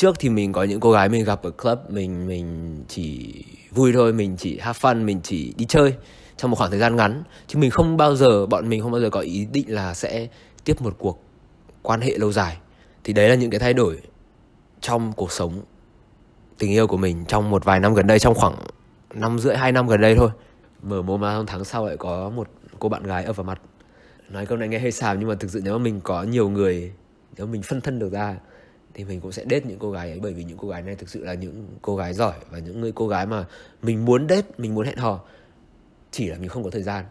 trước thì mình có những cô gái mình gặp ở club mình mình chỉ vui thôi mình chỉ have fun mình chỉ đi chơi trong một khoảng thời gian ngắn chứ mình không bao giờ bọn mình không bao giờ có ý định là sẽ tiếp một cuộc quan hệ lâu dài thì đấy là những cái thay đổi trong cuộc sống tình yêu của mình trong một vài năm gần đây trong khoảng năm rưỡi hai năm gần đây thôi mở mồm ra tháng sau lại có một cô bạn gái ở vào mặt nói câu này nghe hơi xàm nhưng mà thực sự nếu mà mình có nhiều người nếu mình phân thân được ra thì mình cũng sẽ date những cô gái ấy bởi vì những cô gái này thực sự là những cô gái giỏi và những người cô gái mà mình muốn date mình muốn hẹn hò chỉ là mình không có thời gian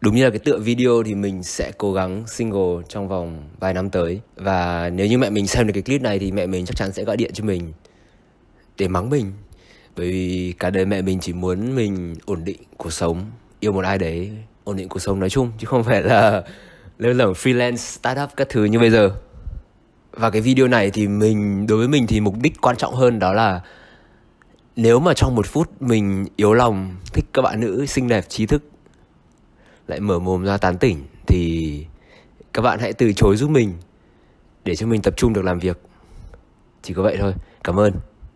đúng như là cái tựa video thì mình sẽ cố gắng single trong vòng vài năm tới và nếu như mẹ mình xem được cái clip này thì mẹ mình chắc chắn sẽ gọi điện cho mình để mắng mình bởi vì cả đời mẹ mình chỉ muốn mình ổn định cuộc sống yêu một ai đấy ổn định cuộc sống nói chung chứ không phải là lơ lửng freelance startup các thứ như bây giờ và cái video này thì mình đối với mình thì mục đích quan trọng hơn đó là nếu mà trong một phút mình yếu lòng thích các bạn nữ xinh đẹp trí thức lại mở mồm ra tán tỉnh thì các bạn hãy từ chối giúp mình để cho mình tập trung được làm việc chỉ có vậy thôi cảm ơn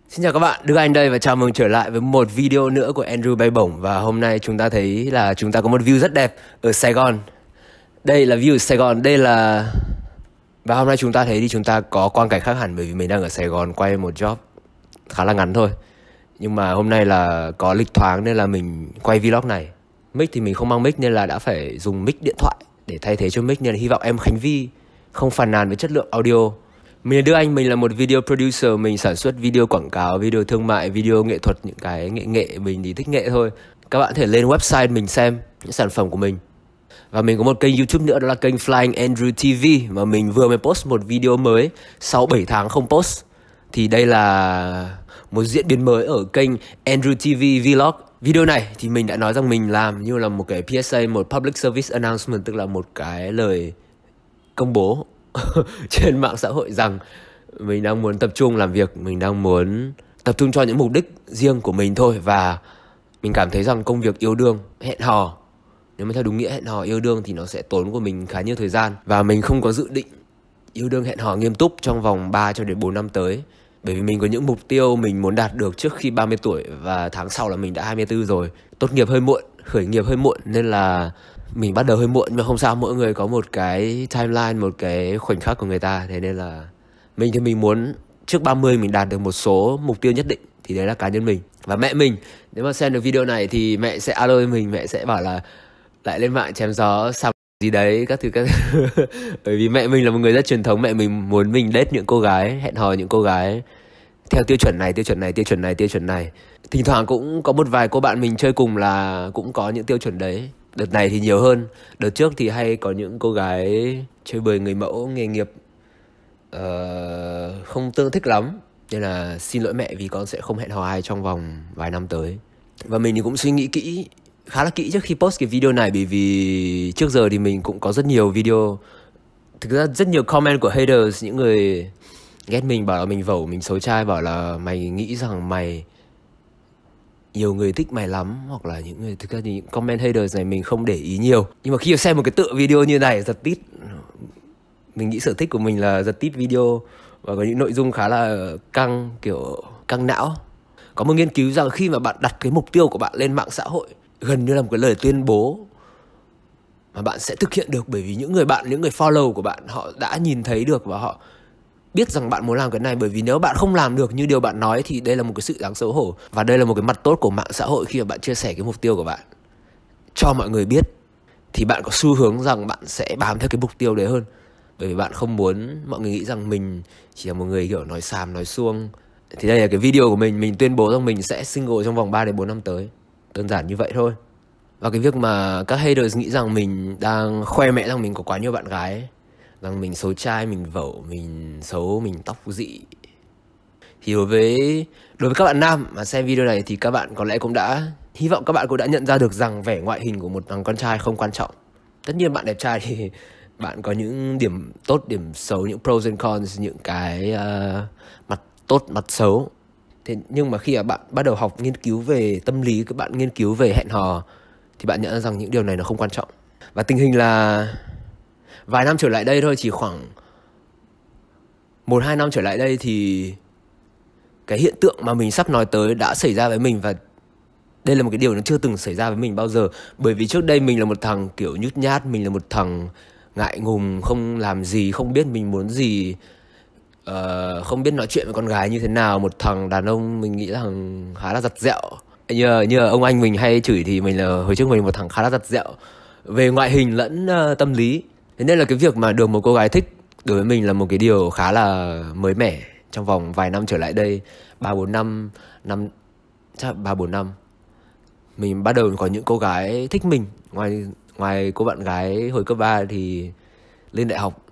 Xin chào các bạn, Đức Anh đây và chào mừng trở lại với một video nữa của Andrew Bay Bổng Và hôm nay chúng ta thấy là chúng ta có một view rất đẹp ở Sài Gòn Đây là view ở Sài Gòn, đây là và hôm nay chúng ta thấy thì chúng ta có quan cảnh khác hẳn bởi vì mình đang ở Sài Gòn quay một job khá là ngắn thôi nhưng mà hôm nay là có lịch thoáng nên là mình quay vlog này mic thì mình không mang mic nên là đã phải dùng mic điện thoại để thay thế cho mic nên là hy vọng em Khánh Vi không phàn nàn với chất lượng audio mình là Đức Anh, mình là một video producer, mình sản xuất video quảng cáo, video thương mại, video nghệ thuật, những cái nghệ nghệ, mình thì thích nghệ thôi. Các bạn có thể lên website mình xem những sản phẩm của mình. Và mình có một kênh YouTube nữa đó là kênh Flying Andrew TV mà mình vừa mới post một video mới sau 7 tháng không post. Thì đây là một diễn biến mới ở kênh Andrew TV Vlog. Video này thì mình đã nói rằng mình làm như là một cái PSA, một Public Service Announcement tức là một cái lời công bố trên mạng xã hội rằng mình đang muốn tập trung làm việc, mình đang muốn tập trung cho những mục đích riêng của mình thôi và mình cảm thấy rằng công việc yêu đương, hẹn hò nếu mà theo đúng nghĩa hẹn hò yêu đương thì nó sẽ tốn của mình khá nhiều thời gian và mình không có dự định yêu đương hẹn hò nghiêm túc trong vòng 3 cho đến 4 năm tới bởi vì mình có những mục tiêu mình muốn đạt được trước khi 30 tuổi và tháng sau là mình đã 24 rồi. Tốt nghiệp hơi muộn, khởi nghiệp hơi muộn nên là mình bắt đầu hơi muộn nhưng không sao mỗi người có một cái timeline, một cái khoảnh khắc của người ta. Thế nên là mình thì mình muốn trước 30 mình đạt được một số mục tiêu nhất định thì đấy là cá nhân mình. Và mẹ mình, nếu mà xem được video này thì mẹ sẽ alo mình, mẹ sẽ bảo là lại lên mạng chém gió xong gì đấy các thứ các bởi vì mẹ mình là một người rất truyền thống mẹ mình muốn mình date những cô gái hẹn hò những cô gái theo tiêu chuẩn này tiêu chuẩn này tiêu chuẩn này tiêu chuẩn này thỉnh thoảng cũng có một vài cô bạn mình chơi cùng là cũng có những tiêu chuẩn đấy đợt này thì nhiều hơn đợt trước thì hay có những cô gái chơi bời người mẫu nghề nghiệp uh, không tương thích lắm nên là xin lỗi mẹ vì con sẽ không hẹn hò ai trong vòng vài năm tới và mình thì cũng suy nghĩ kỹ khá là kỹ trước khi post cái video này bởi vì trước giờ thì mình cũng có rất nhiều video thực ra rất nhiều comment của haters những người ghét mình bảo là mình vẩu mình xấu trai bảo là mày nghĩ rằng mày nhiều người thích mày lắm hoặc là những người thực ra thì những comment haters này mình không để ý nhiều nhưng mà khi xem một cái tựa video như này giật tít mình nghĩ sở thích của mình là giật tít video và có những nội dung khá là căng kiểu căng não có một nghiên cứu rằng khi mà bạn đặt cái mục tiêu của bạn lên mạng xã hội gần như là một cái lời tuyên bố mà bạn sẽ thực hiện được bởi vì những người bạn những người follow của bạn họ đã nhìn thấy được và họ biết rằng bạn muốn làm cái này bởi vì nếu bạn không làm được như điều bạn nói thì đây là một cái sự đáng xấu hổ và đây là một cái mặt tốt của mạng xã hội khi mà bạn chia sẻ cái mục tiêu của bạn cho mọi người biết thì bạn có xu hướng rằng bạn sẽ bám theo cái mục tiêu đấy hơn bởi vì bạn không muốn mọi người nghĩ rằng mình chỉ là một người kiểu nói xàm nói suông thì đây là cái video của mình mình tuyên bố rằng mình sẽ single trong vòng 3 đến 4 năm tới đơn giản như vậy thôi và cái việc mà các haters nghĩ rằng mình đang khoe mẹ rằng mình có quá nhiều bạn gái rằng mình xấu trai mình vẩu mình xấu mình tóc dị thì đối với đối với các bạn nam mà xem video này thì các bạn có lẽ cũng đã hy vọng các bạn cũng đã nhận ra được rằng vẻ ngoại hình của một thằng con trai không quan trọng tất nhiên bạn đẹp trai thì bạn có những điểm tốt điểm xấu những pros and cons những cái uh, mặt tốt mặt xấu thế nhưng mà khi mà bạn bắt đầu học nghiên cứu về tâm lý các bạn nghiên cứu về hẹn hò thì bạn nhận ra rằng những điều này nó không quan trọng và tình hình là vài năm trở lại đây thôi chỉ khoảng một hai năm trở lại đây thì cái hiện tượng mà mình sắp nói tới đã xảy ra với mình và đây là một cái điều nó chưa từng xảy ra với mình bao giờ bởi vì trước đây mình là một thằng kiểu nhút nhát mình là một thằng ngại ngùng không làm gì không biết mình muốn gì Ờ, không biết nói chuyện với con gái như thế nào một thằng đàn ông mình nghĩ là thằng khá là giặt dẹo như như ông anh mình hay chửi thì mình là hồi trước mình một thằng khá là giặt dẹo về ngoại hình lẫn uh, tâm lý thế nên là cái việc mà được một cô gái thích đối với mình là một cái điều khá là mới mẻ trong vòng vài năm trở lại đây ba bốn năm năm chắc ba bốn năm mình bắt đầu có những cô gái thích mình ngoài ngoài cô bạn gái hồi cấp 3 thì lên đại học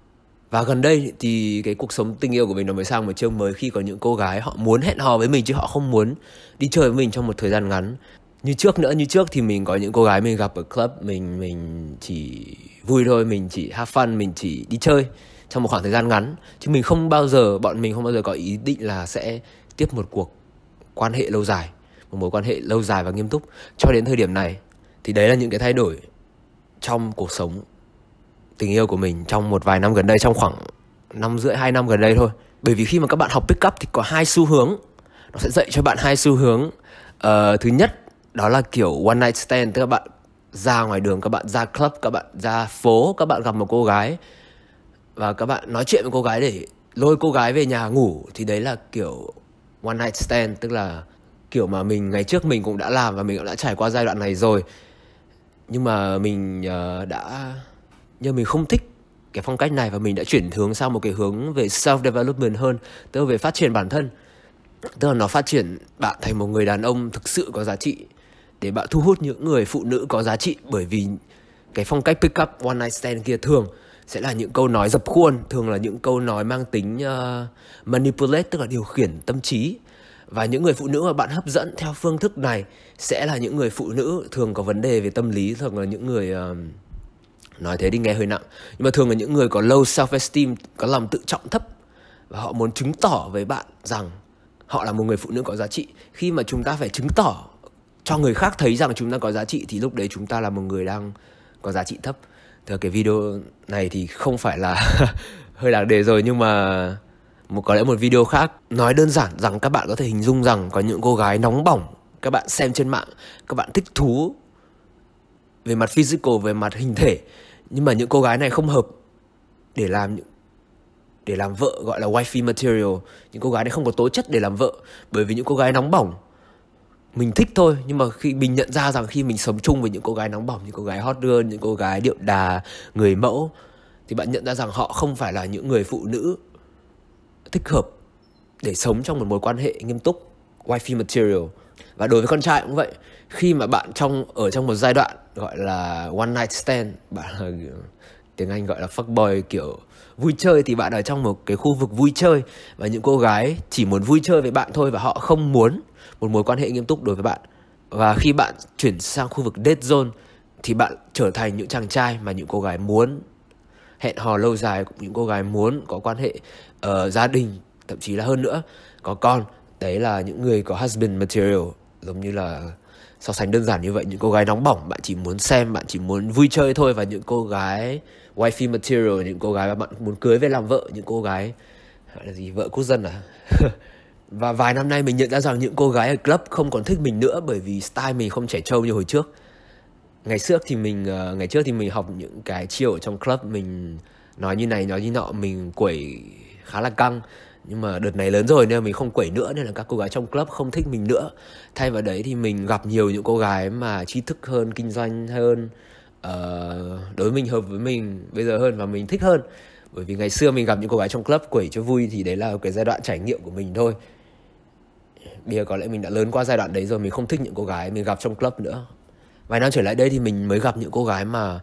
và gần đây thì cái cuộc sống tình yêu của mình nó mới sang một chương mới khi có những cô gái họ muốn hẹn hò với mình chứ họ không muốn đi chơi với mình trong một thời gian ngắn như trước nữa như trước thì mình có những cô gái mình gặp ở club mình mình chỉ vui thôi mình chỉ have fun mình chỉ đi chơi trong một khoảng thời gian ngắn chứ mình không bao giờ bọn mình không bao giờ có ý định là sẽ tiếp một cuộc quan hệ lâu dài một mối quan hệ lâu dài và nghiêm túc cho đến thời điểm này thì đấy là những cái thay đổi trong cuộc sống tình yêu của mình trong một vài năm gần đây trong khoảng năm rưỡi hai năm gần đây thôi bởi vì khi mà các bạn học pick up thì có hai xu hướng nó sẽ dạy cho bạn hai xu hướng uh, thứ nhất đó là kiểu one night stand tức là bạn ra ngoài đường các bạn ra club các bạn ra phố các bạn gặp một cô gái và các bạn nói chuyện với cô gái để lôi cô gái về nhà ngủ thì đấy là kiểu one night stand tức là kiểu mà mình ngày trước mình cũng đã làm và mình cũng đã trải qua giai đoạn này rồi nhưng mà mình uh, đã nhưng mình không thích cái phong cách này và mình đã chuyển hướng sang một cái hướng về self development hơn tức là về phát triển bản thân tức là nó phát triển bạn thành một người đàn ông thực sự có giá trị để bạn thu hút những người phụ nữ có giá trị bởi vì cái phong cách pick up one night stand kia thường sẽ là những câu nói dập khuôn thường là những câu nói mang tính uh, manipulate tức là điều khiển tâm trí và những người phụ nữ mà bạn hấp dẫn theo phương thức này sẽ là những người phụ nữ thường có vấn đề về tâm lý thường là những người uh, nói thế thì nghe hơi nặng nhưng mà thường là những người có low self esteem có lòng tự trọng thấp và họ muốn chứng tỏ với bạn rằng họ là một người phụ nữ có giá trị khi mà chúng ta phải chứng tỏ cho người khác thấy rằng chúng ta có giá trị thì lúc đấy chúng ta là một người đang có giá trị thấp thì cái video này thì không phải là hơi lạc đề rồi nhưng mà một có lẽ một video khác nói đơn giản rằng các bạn có thể hình dung rằng có những cô gái nóng bỏng các bạn xem trên mạng các bạn thích thú về mặt physical về mặt hình thể nhưng mà những cô gái này không hợp để làm những để làm vợ gọi là wifey material những cô gái này không có tố chất để làm vợ bởi vì những cô gái nóng bỏng mình thích thôi nhưng mà khi mình nhận ra rằng khi mình sống chung với những cô gái nóng bỏng những cô gái hot girl những cô gái điệu đà người mẫu thì bạn nhận ra rằng họ không phải là những người phụ nữ thích hợp để sống trong một mối quan hệ nghiêm túc wifey material và đối với con trai cũng vậy khi mà bạn trong ở trong một giai đoạn gọi là one night stand bạn là tiếng anh gọi là fuckboy kiểu vui chơi thì bạn ở trong một cái khu vực vui chơi và những cô gái chỉ muốn vui chơi với bạn thôi và họ không muốn một mối quan hệ nghiêm túc đối với bạn và khi bạn chuyển sang khu vực date zone thì bạn trở thành những chàng trai mà những cô gái muốn hẹn hò lâu dài những cô gái muốn có quan hệ uh, gia đình thậm chí là hơn nữa có con đấy là những người có husband material giống như là so sánh đơn giản như vậy những cô gái nóng bỏng bạn chỉ muốn xem bạn chỉ muốn vui chơi thôi và những cô gái wifey material những cô gái mà bạn muốn cưới về làm vợ những cô gái là gì vợ quốc dân à và vài năm nay mình nhận ra rằng những cô gái ở club không còn thích mình nữa bởi vì style mình không trẻ trâu như hồi trước ngày xưa thì mình ờ, ngày trước thì mình học những cái chiều ở trong club mình nói như này nói như nọ mình quẩy khá là căng nhưng mà đợt này lớn rồi nên mình không quẩy nữa nên là các cô gái trong club không thích mình nữa thay vào đấy thì mình gặp nhiều những cô gái mà trí thức hơn kinh doanh hơn uh, đối với mình hợp với mình bây giờ hơn và mình thích hơn bởi vì ngày xưa mình gặp những cô gái trong club quẩy cho vui thì đấy là cái giai đoạn trải nghiệm của mình thôi bây giờ có lẽ mình đã lớn qua giai đoạn đấy rồi mình không thích những cô gái mình gặp trong club nữa vài năm trở lại đây thì mình mới gặp những cô gái mà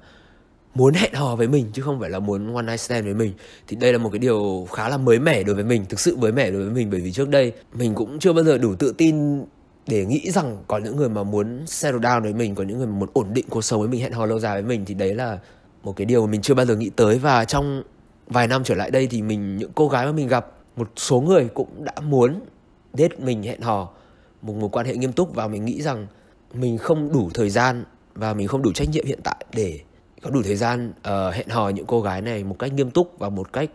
muốn hẹn hò với mình chứ không phải là muốn one night stand với mình thì đây là một cái điều khá là mới mẻ đối với mình thực sự mới mẻ đối với mình bởi vì trước đây mình cũng chưa bao giờ đủ tự tin để nghĩ rằng có những người mà muốn settle down với mình có những người mà muốn ổn định cuộc sống với mình hẹn hò lâu dài với mình thì đấy là một cái điều mà mình chưa bao giờ nghĩ tới và trong vài năm trở lại đây thì mình những cô gái mà mình gặp một số người cũng đã muốn date mình hẹn hò một mối quan hệ nghiêm túc và mình nghĩ rằng mình không đủ thời gian và mình không đủ trách nhiệm hiện tại để có đủ thời gian uh, hẹn hò những cô gái này một cách nghiêm túc và một cách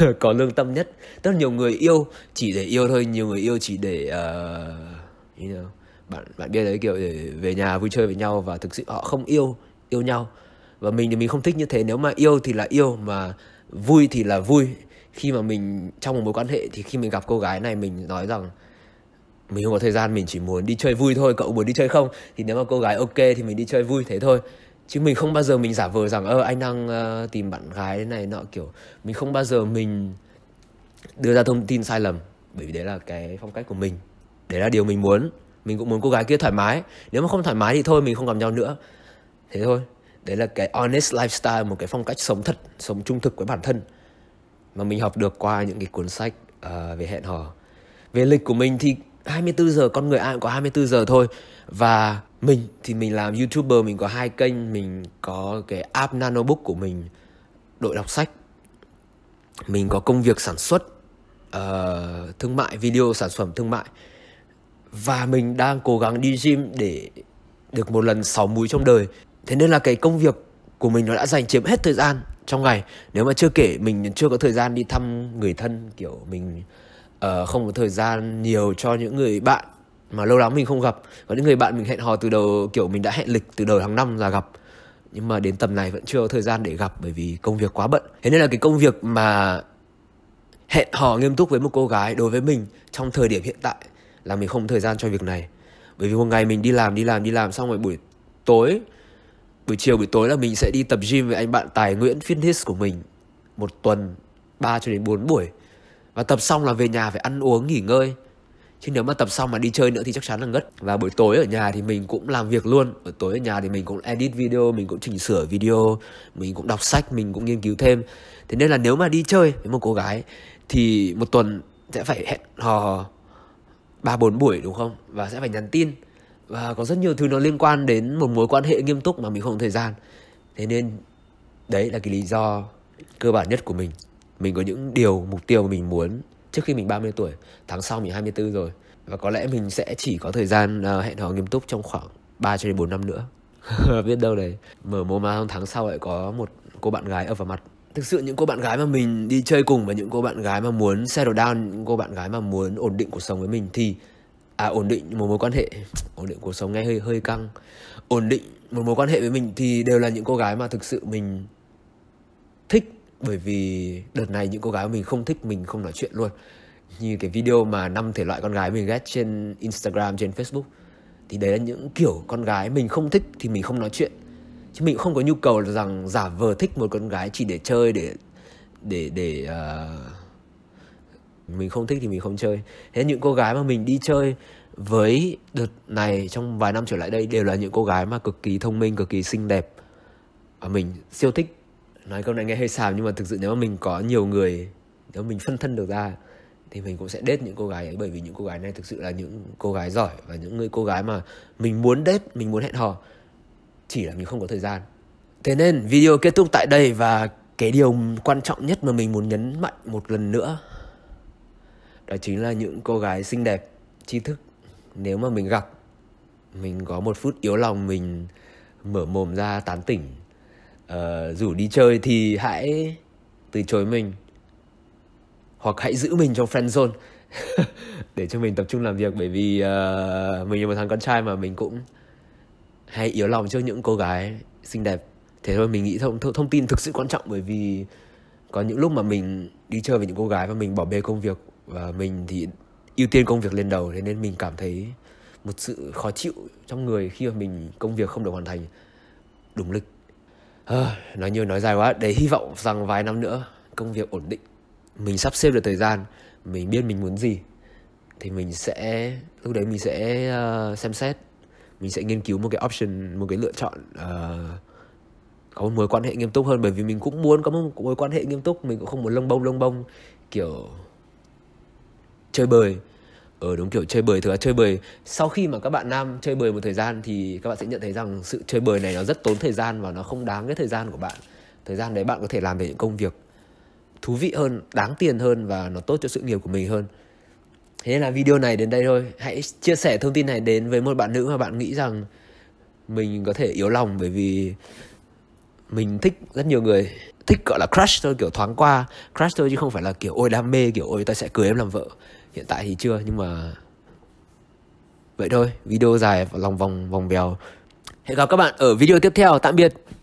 có lương tâm nhất rất nhiều người yêu chỉ để yêu thôi nhiều người yêu chỉ để uh, you know, bạn bạn biết đấy kiểu để về nhà vui chơi với nhau và thực sự họ không yêu yêu nhau và mình thì mình không thích như thế nếu mà yêu thì là yêu mà vui thì là vui khi mà mình trong một mối quan hệ thì khi mình gặp cô gái này mình nói rằng mình không có thời gian mình chỉ muốn đi chơi vui thôi cậu muốn đi chơi không thì nếu mà cô gái ok thì mình đi chơi vui thế thôi chứ mình không bao giờ mình giả vờ rằng ơ anh đang uh, tìm bạn gái thế này nọ kiểu mình không bao giờ mình đưa ra thông tin sai lầm bởi vì đấy là cái phong cách của mình đấy là điều mình muốn mình cũng muốn cô gái kia thoải mái nếu mà không thoải mái thì thôi mình không gặp nhau nữa thế thôi đấy là cái honest lifestyle một cái phong cách sống thật sống trung thực với bản thân mà mình học được qua những cái cuốn sách uh, về hẹn hò về lịch của mình thì 24 giờ con người ai cũng có 24 giờ thôi và mình thì mình làm youtuber mình có hai kênh mình có cái app nanobook của mình đội đọc sách mình có công việc sản xuất uh, thương mại video sản phẩm thương mại và mình đang cố gắng đi gym để được một lần sáu múi trong đời thế nên là cái công việc của mình nó đã dành chiếm hết thời gian trong ngày nếu mà chưa kể mình chưa có thời gian đi thăm người thân kiểu mình uh, không có thời gian nhiều cho những người bạn mà lâu lắm mình không gặp có những người bạn mình hẹn hò từ đầu kiểu mình đã hẹn lịch từ đầu tháng năm là gặp nhưng mà đến tầm này vẫn chưa có thời gian để gặp bởi vì công việc quá bận thế nên là cái công việc mà hẹn hò nghiêm túc với một cô gái đối với mình trong thời điểm hiện tại là mình không thời gian cho việc này bởi vì một ngày mình đi làm đi làm đi làm xong rồi buổi tối buổi chiều buổi tối là mình sẽ đi tập gym với anh bạn tài nguyễn fitness của mình một tuần 3 cho đến 4 buổi và tập xong là về nhà phải ăn uống nghỉ ngơi chứ nếu mà tập xong mà đi chơi nữa thì chắc chắn là ngất và buổi tối ở nhà thì mình cũng làm việc luôn buổi tối ở nhà thì mình cũng edit video mình cũng chỉnh sửa video mình cũng đọc sách mình cũng nghiên cứu thêm thế nên là nếu mà đi chơi với một cô gái thì một tuần sẽ phải hẹn hò ba bốn buổi đúng không và sẽ phải nhắn tin và có rất nhiều thứ nó liên quan đến một mối quan hệ nghiêm túc mà mình không có thời gian thế nên đấy là cái lý do cơ bản nhất của mình mình có những điều mục tiêu mà mình muốn trước khi mình 30 tuổi tháng sau mình 24 rồi và có lẽ mình sẽ chỉ có thời gian à, hẹn hò nghiêm túc trong khoảng 3 cho đến 4 năm nữa biết đâu đấy mở mô ma tháng sau lại có một cô bạn gái ở vào mặt thực sự những cô bạn gái mà mình đi chơi cùng và những cô bạn gái mà muốn settle down những cô bạn gái mà muốn ổn định cuộc sống với mình thì à ổn định một mối quan hệ ổn định cuộc sống nghe hơi hơi căng ổn định một mối quan hệ với mình thì đều là những cô gái mà thực sự mình thích bởi vì đợt này những cô gái mình không thích mình không nói chuyện luôn như cái video mà năm thể loại con gái mình ghét trên Instagram trên Facebook thì đấy là những kiểu con gái mình không thích thì mình không nói chuyện chứ mình không có nhu cầu là rằng giả vờ thích một con gái chỉ để chơi để để để uh... mình không thích thì mình không chơi thế những cô gái mà mình đi chơi với đợt này trong vài năm trở lại đây đều là những cô gái mà cực kỳ thông minh cực kỳ xinh đẹp và mình siêu thích nói câu này nghe hơi xàm nhưng mà thực sự nếu mà mình có nhiều người nếu mình phân thân được ra thì mình cũng sẽ đết những cô gái ấy bởi vì những cô gái này thực sự là những cô gái giỏi và những người cô gái mà mình muốn đết mình muốn hẹn hò chỉ là mình không có thời gian thế nên video kết thúc tại đây và cái điều quan trọng nhất mà mình muốn nhấn mạnh một lần nữa đó chính là những cô gái xinh đẹp tri thức nếu mà mình gặp mình có một phút yếu lòng mình mở mồm ra tán tỉnh uh, rủ đi chơi thì hãy từ chối mình hoặc hãy giữ mình trong friend zone để cho mình tập trung làm việc bởi vì uh, mình là một thằng con trai mà mình cũng hay yếu lòng trước những cô gái xinh đẹp thế thôi mình nghĩ thông thông tin thực sự quan trọng bởi vì có những lúc mà mình đi chơi với những cô gái và mình bỏ bê công việc và mình thì ưu tiên công việc lên đầu thế nên mình cảm thấy một sự khó chịu trong người khi mà mình công việc không được hoàn thành đúng lịch Ờ, nói nhiều nói dài quá để hy vọng rằng vài năm nữa công việc ổn định mình sắp xếp được thời gian mình biết mình muốn gì thì mình sẽ lúc đấy mình sẽ uh, xem xét mình sẽ nghiên cứu một cái option một cái lựa chọn uh, có một mối quan hệ nghiêm túc hơn bởi vì mình cũng muốn có một mối quan hệ nghiêm túc mình cũng không muốn lông bông lông bông kiểu chơi bời ờ đúng kiểu chơi bời thực ra chơi bời sau khi mà các bạn nam chơi bời một thời gian thì các bạn sẽ nhận thấy rằng sự chơi bời này nó rất tốn thời gian và nó không đáng cái thời gian của bạn thời gian đấy bạn có thể làm về những công việc thú vị hơn đáng tiền hơn và nó tốt cho sự nghiệp của mình hơn thế nên là video này đến đây thôi hãy chia sẻ thông tin này đến với một bạn nữ mà bạn nghĩ rằng mình có thể yếu lòng bởi vì mình thích rất nhiều người thích gọi là crush thôi kiểu thoáng qua crush thôi chứ không phải là kiểu ôi đam mê kiểu ôi ta sẽ cưới em làm vợ hiện tại thì chưa nhưng mà vậy thôi video dài lòng vòng vòng vèo hẹn gặp các bạn ở video tiếp theo tạm biệt